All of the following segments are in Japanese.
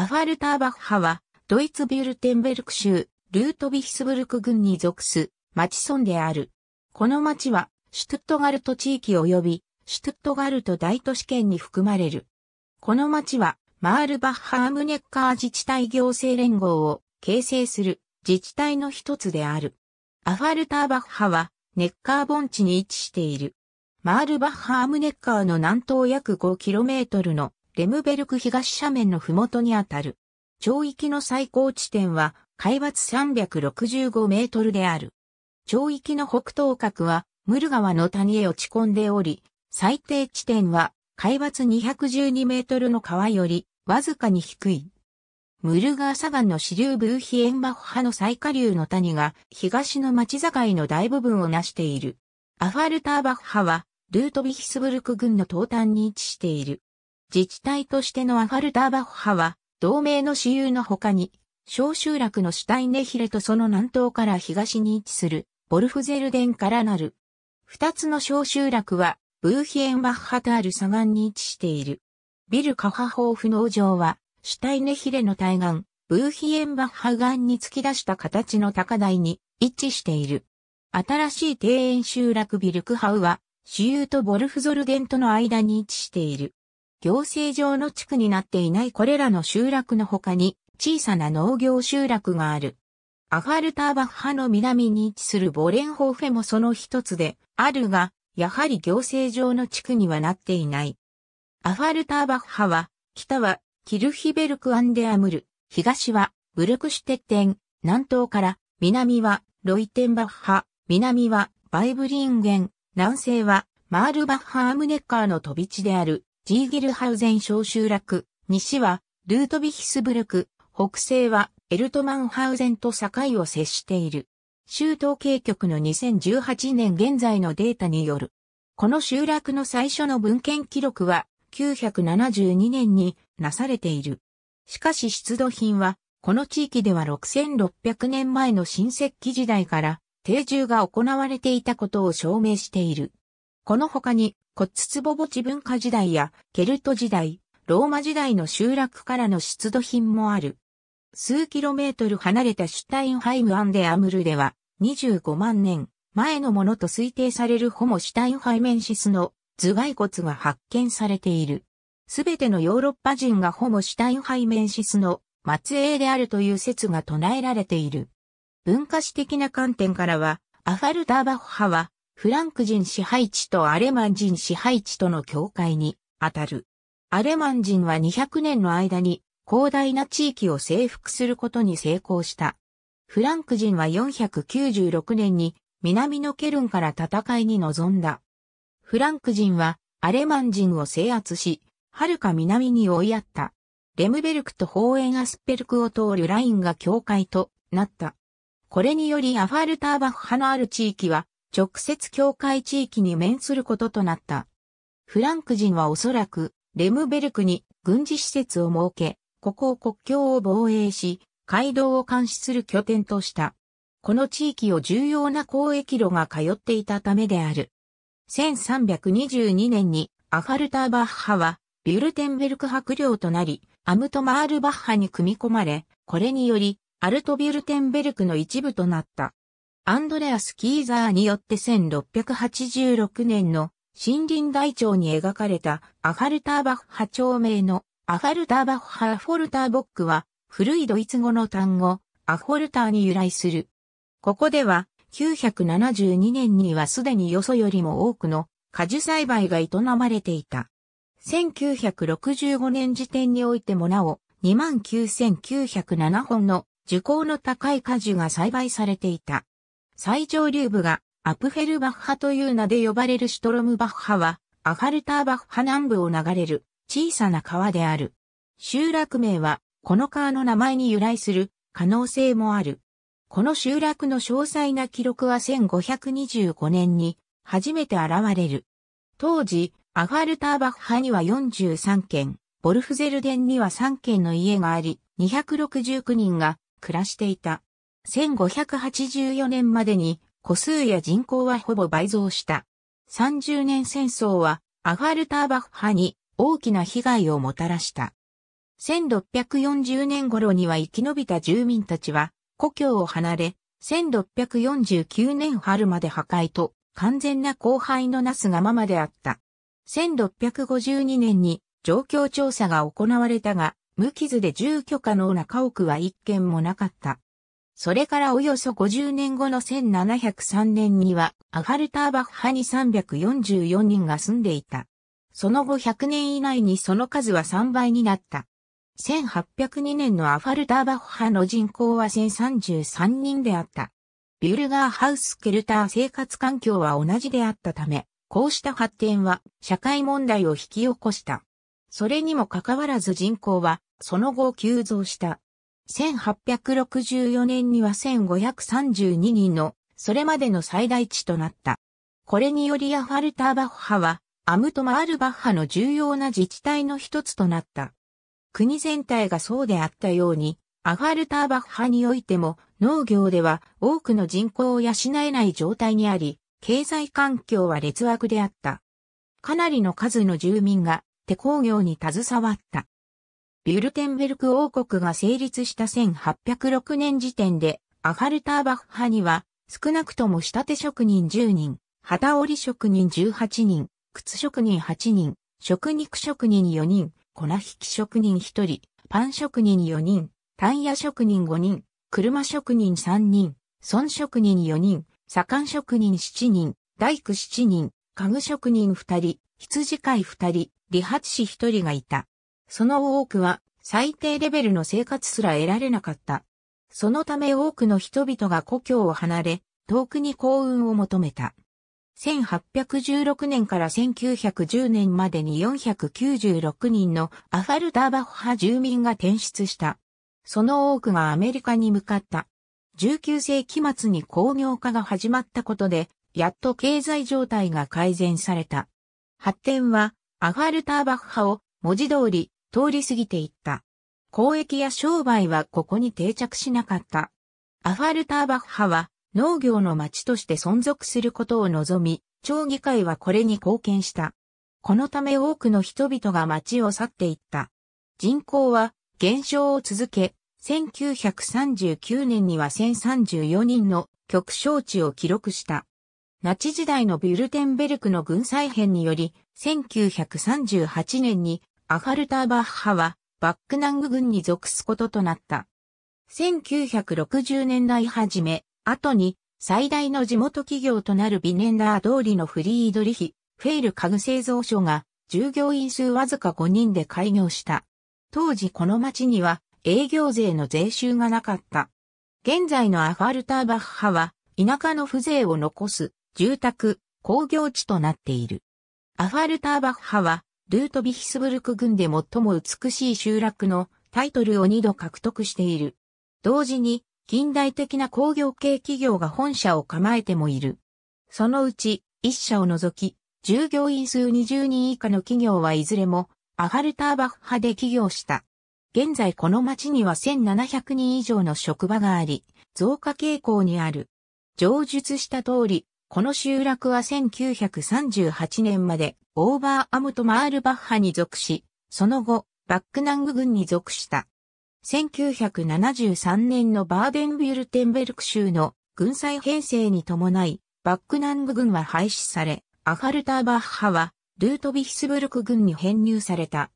アファルターバッハは、ドイツビュルテンベルク州、ルートビヒスブルク郡に属す、町村である。この町は、シュトットガルト地域及び、シュトットガルト大都市圏に含まれる。この町は、マールバッハアムネッカー自治体行政連合を形成する自治体の一つである。アファルターバッハは、ネッカー盆地に位置している。マールバッハアムネッカーの南東約 5km のレムベルク東斜面の麓にあたる。町域の最高地点は、海抜365メートルである。町域の北東角は、ムル川の谷へ落ち込んでおり、最低地点は、海抜212メートルの川より、わずかに低い。ムルガー砂岩の支流ブーヒエンバッハの最下流の谷が東の町境の大部分を成している。アファルターバッハはルートビヒスブルク郡の東端に位置している。自治体としてのアファルターバッハは、同盟の私有の他に、小集落のシュタイネヒレとその南東から東に位置する、ボルフゼルデンからなる。二つの小集落は、ブーヒエンバッハタール左岸に位置している。ビルカハホーフ農場は、シュタイネヒレの対岸、ブーヒエンバッハ岸に突き出した形の高台に位置している。新しい庭園集落ビルクハウは、私有とボルフゾルデンとの間に位置している。行政上の地区になっていないこれらの集落の他に小さな農業集落がある。アファルターバッハの南に位置するボレンホーフェもその一つであるが、やはり行政上の地区にはなっていない。アファルターバッハは、北はキルヒベルク・アンデアムル、東はブルクシュテッテン、南東から南はロイテンバッハ、南はバイブリンゲン、南西はマールバッハ・アムネッカーの飛び地である。ジーギルハウゼン小集落、西はルートビヒスブルク、北西はエルトマンハウゼンと境を接している。州統計局の2018年現在のデータによる。この集落の最初の文献記録は972年になされている。しかし出土品は、この地域では6600年前の新石器時代から定住が行われていたことを証明している。この他に骨壺墓地文化時代やケルト時代、ローマ時代の集落からの出土品もある。数キロメートル離れたシュタインハイムアンデアムルでは25万年前のものと推定されるホモシュタインハイメンシスの頭蓋骨が発見されている。すべてのヨーロッパ人がホモシュタインハイメンシスの末裔であるという説が唱えられている。文化史的な観点からは、アファルダーバッハはフランク人支配地とアレマン人支配地との境界に当たる。アレマン人は200年の間に広大な地域を征服することに成功した。フランク人は496年に南のケルンから戦いに臨んだ。フランク人はアレマン人を制圧し、遥か南に追いやった。レムベルクとホーエンアスペルクを通るラインが境界となった。これによりアファルターバフ派のある地域は直接境界地域に面することとなった。フランク人はおそらく、レムベルクに軍事施設を設け、ここを国境を防衛し、街道を監視する拠点とした。この地域を重要な交易路が通っていたためである。1322年にアファルターバッハはビュルテンベルク伯領となり、アムトマールバッハに組み込まれ、これによりアルトビュルテンベルクの一部となった。アンドレアス・キーザーによって1686年の森林台帳に描かれたアファルターバッハ町名のアファルターバッハ・アフォルターボックは古いドイツ語の単語アフォルターに由来する。ここでは972年にはすでによそよりも多くの果樹栽培が営まれていた。1965年時点においてもなお29,907本の樹高の高い果樹が栽培されていた。最上流部がアプフェルバッハという名で呼ばれるシュトロムバッハは、アファルターバッハ南部を流れる小さな川である。集落名は、この川の名前に由来する可能性もある。この集落の詳細な記録は1525年に初めて現れる。当時、アファルターバッハには43軒、ボルフゼルデンには3軒の家があり、269人が暮らしていた。1584年までに個数や人口はほぼ倍増した。30年戦争はアファルターバッハに大きな被害をもたらした。1640年頃には生き延びた住民たちは故郷を離れ、1649年春まで破壊と完全な荒廃のなすがままであった。1652年に状況調査が行われたが、無傷で住居可能な家屋は一軒もなかった。それからおよそ50年後の1703年には、アファルターバッハに344人が住んでいた。その後100年以内にその数は3倍になった。1802年のアファルターバッハの人口は1033人であった。ビュルガーハウスケルター生活環境は同じであったため、こうした発展は社会問題を引き起こした。それにもかかわらず人口はその後急増した。1864年には1532人の、それまでの最大値となった。これによりアファルターバッハは、アムトマールバッハの重要な自治体の一つとなった。国全体がそうであったように、アファルターバッハにおいても農業では多くの人口を養えない状態にあり、経済環境は劣悪であった。かなりの数の住民が手工業に携わった。ビュルテンベルク王国が成立した1806年時点で、アファルターバッフ派には、少なくとも仕立て職人10人、旗織職人18人、靴職人8人、食肉職人4人、粉引き職人1人、パン職人4人、タイヤ職人5人、車職人3人、損職人4人、左官職人7人、大工7人、家具職人2人、羊飼い2人、理髪師1人がいた。その多くは最低レベルの生活すら得られなかった。そのため多くの人々が故郷を離れ、遠くに幸運を求めた。1816年から1910年までに496人のアファルダーバフ派住民が転出した。その多くがアメリカに向かった。19世紀末に工業化が始まったことで、やっと経済状態が改善された。発展は、アファルターバッハを文字通り通り過ぎていった。交易や商売はここに定着しなかった。アファルターバッハは農業の町として存続することを望み、町議会はこれに貢献した。このため多くの人々が町を去っていった。人口は減少を続け、1939年には1034人の極小値を記録した。ナチ時代のビュルテンベルクの軍裁編により、1938年にアファルターバッハはバックナング軍に属すこととなった。1960年代初め、後に最大の地元企業となるビネンダー通りのフリードリヒ、フェイル家具製造所が従業員数わずか5人で開業した。当時この町には営業税の税収がなかった。現在のアファルターバッハは田舎の風情を残す住宅、工業地となっている。アファルターバッハはルートビヒスブルク郡で最も美しい集落のタイトルを2度獲得している。同時に、近代的な工業系企業が本社を構えてもいる。そのうち、1社を除き、従業員数20人以下の企業はいずれも、アハルターバッハで起業した。現在この町には1700人以上の職場があり、増加傾向にある。上述した通り、この集落は1938年までオーバーアムト・マールバッハに属し、その後、バックナング軍に属した。1973年のバーデンビュルテンベルク州の軍祭編成に伴い、バックナング軍は廃止され、アファルターバッハは、ルートビヒスブルク軍に編入された。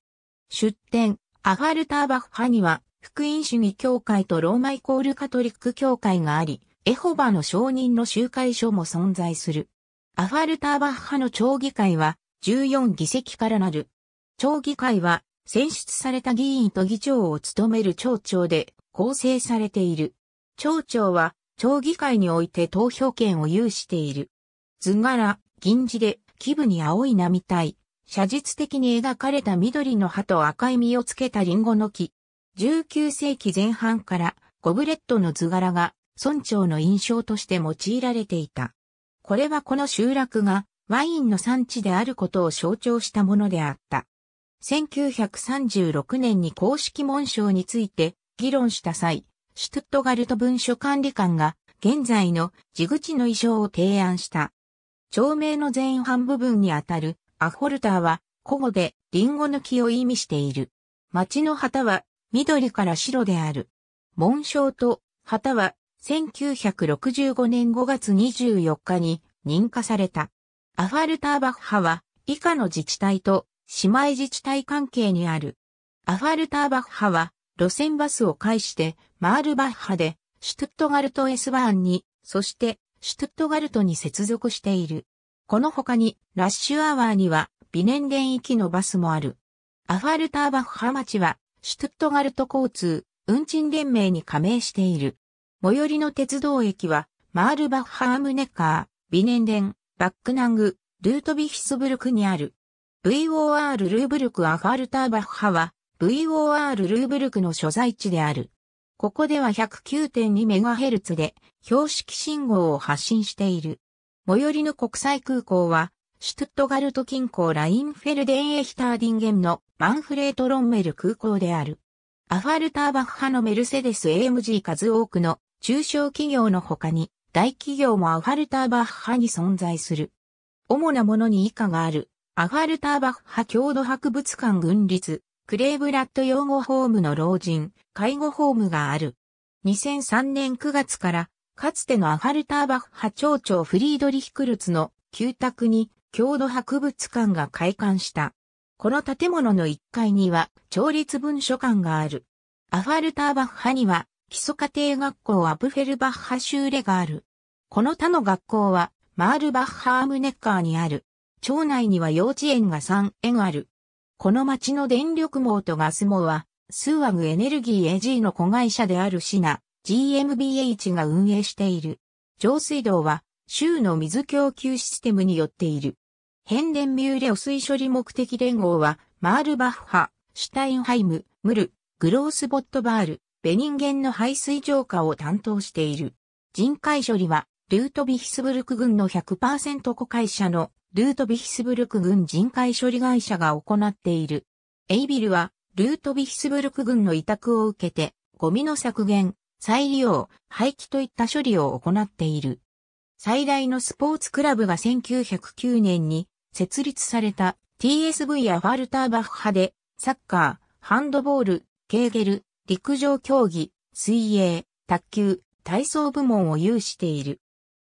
出典、アファルターバッハには、福音主義教会とローマイコールカトリック教会があり、エホバの証人の集会所も存在する。アファルターバッハの町議会は14議席からなる。町議会は選出された議員と議長を務める町長で構成されている。町長は町議会において投票権を有している。図柄、銀字で、基部に青い波体、写実的に描かれた緑の葉と赤い実をつけたリンゴの木。19世紀前半からゴブレットの図柄が村長の印象として用いられていた。これはこの集落がワインの産地であることを象徴したものであった。1936年に公式紋章について議論した際、シュトットガルト文書管理官が現在の地口の意匠を提案した。町名の前半部分にあたるアホルターは古語でリンゴ抜きを意味している。町の旗は緑から白である。紋章と旗は1965年5月24日に認可された。アファルターバッハは以下の自治体と姉妹自治体関係にある。アファルターバッハは路線バスを介してマールバッハでシュトゥットガルトエスバーンに、そしてシュトゥットガルトに接続している。この他にラッシュアワーにはビネンデン行きのバスもある。アファルターバッハ町はシュトゥットガルト交通運賃連盟に加盟している。最寄りの鉄道駅は、マールバッハームネッカー、ビネンデン、バックナング、ルートビヒスブルクにある。VOR ルーブルクアファルターバッハは、VOR ルーブルクの所在地である。ここでは 109.2MHz で標識信号を発信している。最寄りの国際空港は、シュトゥットガルト近郊ラインフェルデンエヒターディンゲンのマンフレートロンメル空港である。アファルターバッハのメルセデス AMG 数多くの中小企業の他に大企業もアファルターバッハに存在する。主なものに以下がある。アファルターバッハ郷土博物館群立、クレーブラッド養護ホームの老人、介護ホームがある。2003年9月から、かつてのアファルターバッハ町長フリードリヒクルツの旧宅に郷土博物館が開館した。この建物の1階には、調律文書館がある。アファルターバッハには、基礎家庭学校アプフェルバッハ州レがある。この他の学校は、マールバッハアームネッカーにある。町内には幼稚園が3園ある。この町の電力網とガス網は、スーアグエネルギー AG の子会社であるシナ、GMBH が運営している。上水道は、州の水供給システムによっている。変電ミューレ汚水処理目的連合は、マールバッハ、シュタインハイム、ムル、グロースボットバール、ベニンゲンの排水浄化を担当している。人海処理は、ルートビヒスブルク軍の100%子会社のルートビヒスブルク軍人海処理会社が行っている。エイビルは、ルートビヒスブルク軍の委託を受けて、ゴミの削減、再利用、廃棄といった処理を行っている。最大のスポーツクラブが1909年に設立された TSV やファルターバッハで、サッカー、ハンドボール、ケーゲル、陸上競技、水泳、卓球、体操部門を有している。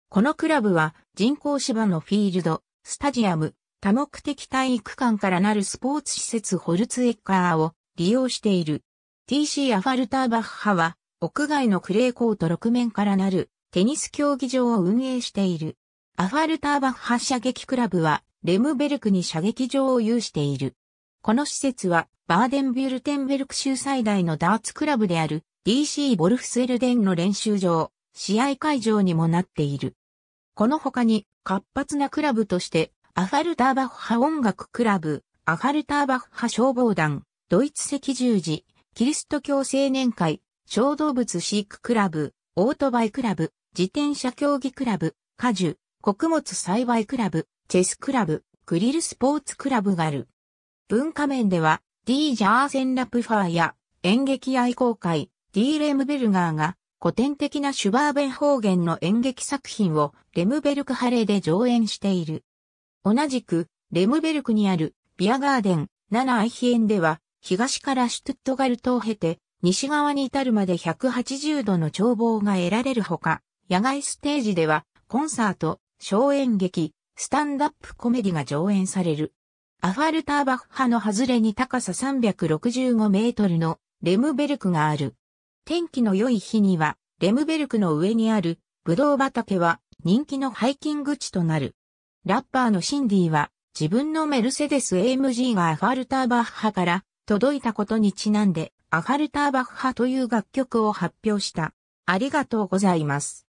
このクラブは人工芝のフィールド、スタジアム、多目的体育館からなるスポーツ施設ホルツエッカーを利用している。TC アファルターバッハは屋外のクレーコート6面からなるテニス競技場を運営している。アファルターバッハ射撃クラブはレムベルクに射撃場を有している。この施設はバーデンビュルテンベルク州最大のダーツクラブである DC ボルフスエルデンの練習場、試合会場にもなっている。この他に活発なクラブとしてアファルターバッハ音楽クラブ、アファルターバッハ消防団、ドイツ赤十字、キリスト教青年会、小動物飼育クラブ、オートバイクラブ、自転車競技クラブ、果樹、穀物栽培クラブ、チェスクラブ、グリルスポーツクラブがある。文化面では、D・ ジャーセン・ラプファーや演劇愛好会ディーレムベルガーが古典的なシュバーベン方言の演劇作品をレムベルクハレで上演している。同じくレムベルクにあるビアガーデン7アイヒエンでは東からシュトゥットガルトを経て西側に至るまで180度の眺望が得られるほか、野外ステージではコンサート、小演劇、スタンダップコメディが上演される。アファルターバッハの外れに高さ365メートルのレムベルクがある。天気の良い日には、レムベルクの上にあるブドウ畑は人気のハイキング地となる。ラッパーのシンディは自分のメルセデス AMG がアファルターバッハから届いたことにちなんでアファルターバッハという楽曲を発表した。ありがとうございます。